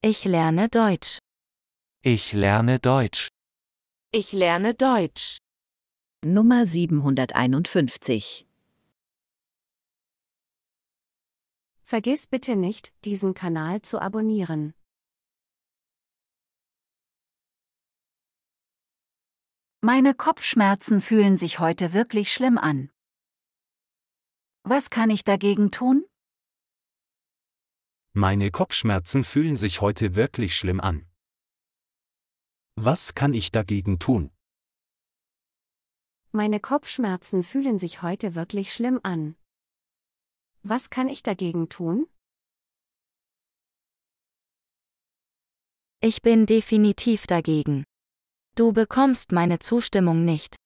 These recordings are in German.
Ich lerne Deutsch. Ich lerne Deutsch. Ich lerne Deutsch. Nummer 751 Vergiss bitte nicht, diesen Kanal zu abonnieren. Meine Kopfschmerzen fühlen sich heute wirklich schlimm an. Was kann ich dagegen tun? Meine Kopfschmerzen fühlen sich heute wirklich schlimm an. Was kann ich dagegen tun? Meine Kopfschmerzen fühlen sich heute wirklich schlimm an. Was kann ich dagegen tun? Ich bin definitiv dagegen. Du bekommst meine Zustimmung nicht.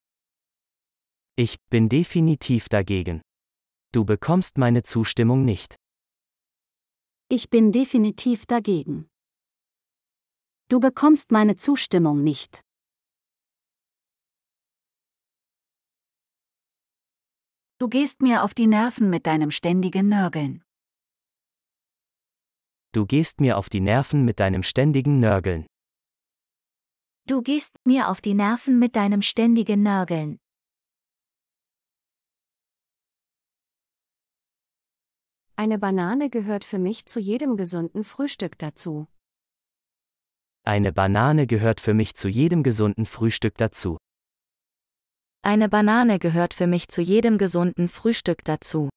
Ich bin definitiv dagegen. Du bekommst meine Zustimmung nicht. Ich bin definitiv dagegen. Du bekommst meine Zustimmung nicht. Du gehst mir auf die Nerven mit deinem ständigen Nörgeln. Du gehst mir auf die Nerven mit deinem ständigen Nörgeln. Du gehst mir auf die Nerven mit deinem ständigen Nörgeln. Eine Banane gehört für mich zu jedem gesunden Frühstück dazu. Eine Banane gehört für mich zu jedem gesunden Frühstück dazu. Eine Banane gehört für mich zu jedem gesunden Frühstück dazu.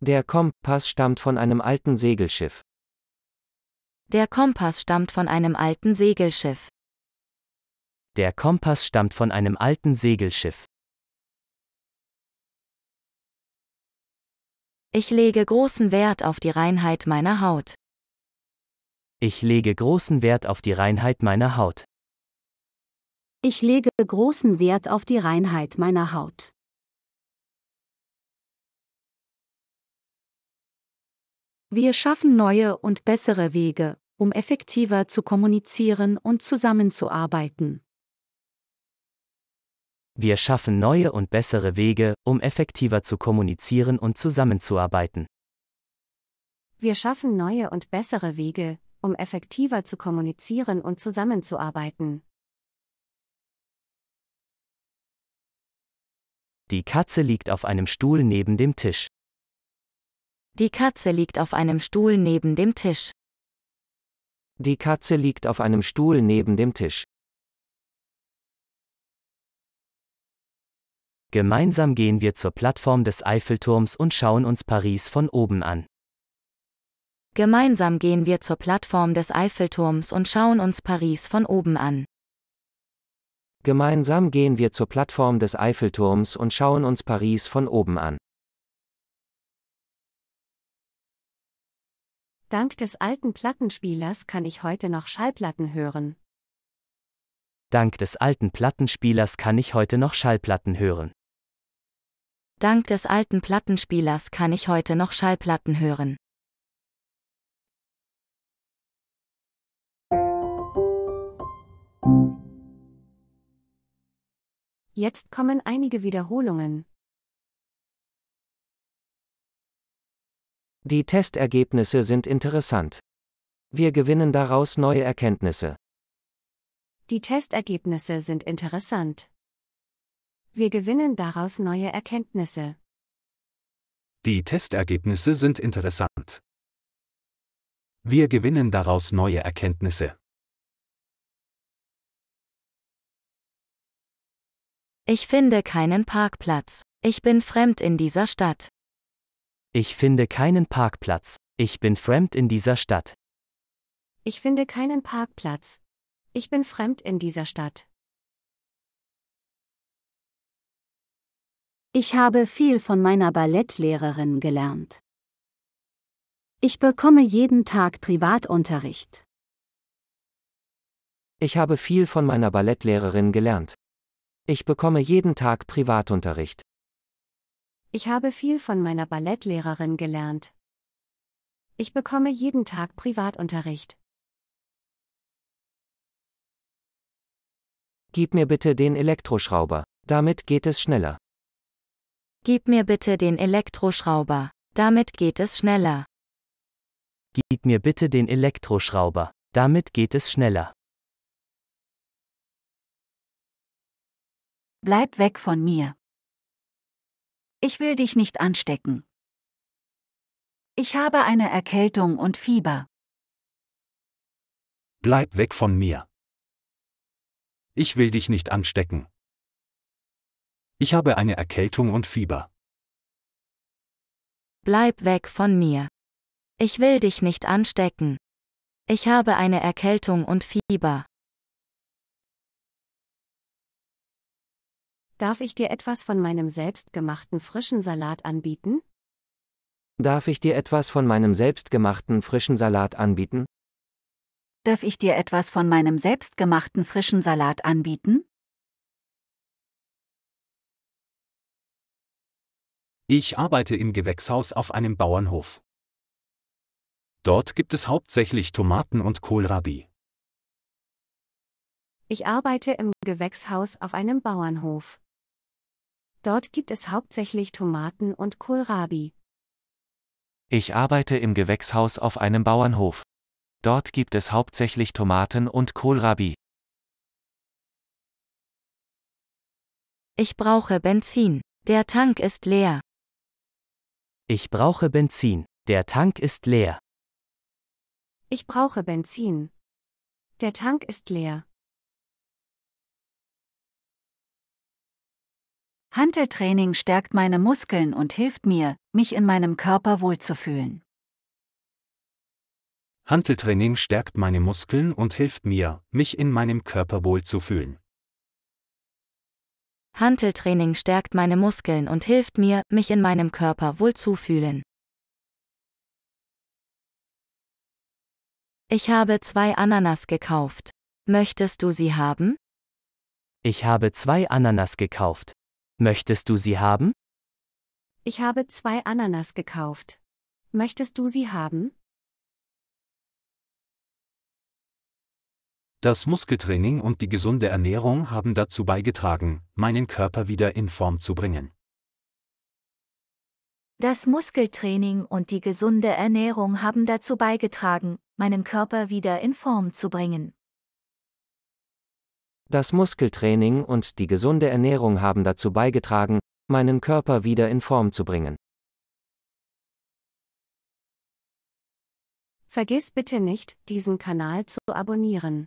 Der Kompass stammt von einem alten Segelschiff. Der Kompass stammt von einem alten Segelschiff. Der Kompass stammt von einem alten Segelschiff. Ich lege großen Wert auf die Reinheit meiner Haut. Ich lege großen Wert auf die Reinheit meiner Haut. Ich lege großen Wert auf die Reinheit meiner Haut. Wir schaffen neue und bessere Wege, um effektiver zu kommunizieren und zusammenzuarbeiten. Wir schaffen neue und bessere Wege, um effektiver zu kommunizieren und zusammenzuarbeiten. Wir schaffen neue und bessere Wege, um effektiver zu kommunizieren und zusammenzuarbeiten. Die Katze liegt auf einem Stuhl neben dem Tisch. Die Katze liegt auf einem Stuhl neben dem Tisch. Die Katze liegt auf einem Stuhl neben dem Tisch. Gemeinsam gehen wir zur Plattform des Eiffelturms und schauen uns Paris von oben an. Gemeinsam gehen wir zur Plattform des Eiffelturms und schauen uns Paris von oben an. Gemeinsam gehen wir zur Plattform des Eiffelturms und schauen uns Paris von oben an. Dank des alten Plattenspielers kann ich heute noch Schallplatten hören. Dank des alten Plattenspielers kann ich heute noch Schallplatten hören. Dank des alten Plattenspielers kann ich heute noch Schallplatten hören. Jetzt kommen einige Wiederholungen. Die Testergebnisse sind interessant. Wir gewinnen daraus neue Erkenntnisse. Die Testergebnisse sind interessant. Wir gewinnen daraus neue Erkenntnisse. Die Testergebnisse sind interessant. Wir gewinnen daraus neue Erkenntnisse. Ich finde keinen Parkplatz. Ich bin fremd in dieser Stadt. Ich finde keinen Parkplatz. Ich bin fremd in dieser Stadt. Ich finde keinen Parkplatz. Ich bin fremd in dieser Stadt. Ich habe viel von meiner Ballettlehrerin gelernt. Ich bekomme jeden Tag Privatunterricht. Ich habe viel von meiner Ballettlehrerin gelernt. Ich bekomme jeden Tag Privatunterricht. Ich habe viel von meiner Ballettlehrerin gelernt. Ich bekomme jeden Tag Privatunterricht. Gib mir bitte den Elektroschrauber, damit geht es schneller. Gib mir bitte den Elektroschrauber. Damit geht es schneller. Gib mir bitte den Elektroschrauber. Damit geht es schneller. Bleib weg von mir. Ich will dich nicht anstecken. Ich habe eine Erkältung und Fieber. Bleib weg von mir. Ich will dich nicht anstecken. Ich habe eine Erkältung und Fieber. Bleib weg von mir. Ich will dich nicht anstecken. Ich habe eine Erkältung und Fieber. Darf ich dir etwas von meinem selbstgemachten frischen Salat anbieten? Darf ich dir etwas von meinem selbstgemachten frischen Salat anbieten? Darf ich dir etwas von meinem selbstgemachten frischen Salat anbieten? Ich arbeite im Gewächshaus auf einem Bauernhof. Dort gibt es hauptsächlich Tomaten und Kohlrabi. Ich arbeite im Gewächshaus auf einem Bauernhof. Dort gibt es hauptsächlich Tomaten und Kohlrabi. Ich arbeite im Gewächshaus auf einem Bauernhof. Dort gibt es hauptsächlich Tomaten und Kohlrabi. Ich brauche Benzin. Der Tank ist leer. Ich brauche Benzin. Der Tank ist leer. Ich brauche Benzin. Der Tank ist leer. Hanteltraining stärkt meine Muskeln und hilft mir, mich in meinem Körper wohlzufühlen. Hanteltraining stärkt meine Muskeln und hilft mir, mich in meinem Körper wohlzufühlen. Hanteltraining stärkt meine Muskeln und hilft mir, mich in meinem Körper wohl zufühlen. Ich habe zwei Ananas gekauft. Möchtest du sie haben? Ich habe zwei Ananas gekauft. Möchtest du sie haben? Ich habe zwei Ananas gekauft. Möchtest du sie haben? Das Muskeltraining und die gesunde Ernährung haben dazu beigetragen, meinen Körper wieder in Form zu bringen. Das Muskeltraining und die gesunde Ernährung haben dazu beigetragen, meinen Körper wieder in Form zu bringen. Das Muskeltraining und die gesunde Ernährung haben dazu beigetragen, meinen Körper wieder in Form zu bringen. Vergiss bitte nicht, diesen Kanal zu abonnieren.